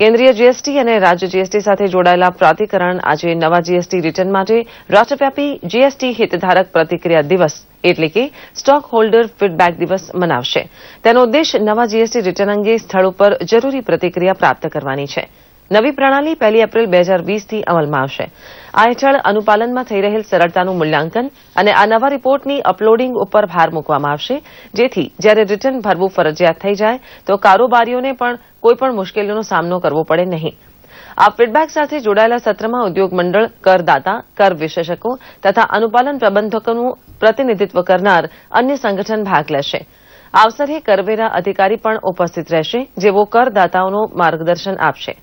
કેન્દ્રીય જીએસટી અને રાજ્ય જીએસટી સાથે જોડાયેલા પ્રાધિકરણ આજે નવા જીએસટી રિટર્ન માટે રાષ્ટ્રવ્યાપી જીએસટી હિતધારક પ્રતિક્રિયા દિવસ એટલે કે સ્ટોક હોલ્ડર ફીડબેક દિવસ મનાવશે તેનો ઉદ્દેશ નવા જીએસટી રિટર્ન અંગે સ્થળ ઉપર જરૂરી પ્રતિક્રિયા પ્રાપ્ત કરવાની છે નવી પ્રણાલી પહેલી એપ્રિલ બે હજાર વીસથી અમલમાં આવશે આ હેઠળ અનુપાલનમાં થઈ રહેલ સરળતાનું મૂલ્યાંકન અને આ નવા રિપોર્ટની અપલોડિંગ ઉપર ભાર મૂકવામાં આવશે જેથી જ્યારે રિટર્ન ભરવું ફરજિયાત થઈ જાય તો કારોબારીઓને પણ કોઈપણ મુશ્કેલીનો સામનો કરવો પડે નહીં આ ફીડબેક સાથે જોડાયેલા સત્રમાં ઉદ્યોગ મંડળ કરદાતા કર વિશેષકો તથા અનુપાલન પ્રબંધકોનું પ્રતિનિધિત્વ કરનાર અન્ય સંગઠન ભાગ લેશે આ અવસરે કરવેરા અધિકારી પણ ઉપસ્થિત રહેશે જેઓ કરદાતાઓનું માર્ગદર્શન આપશે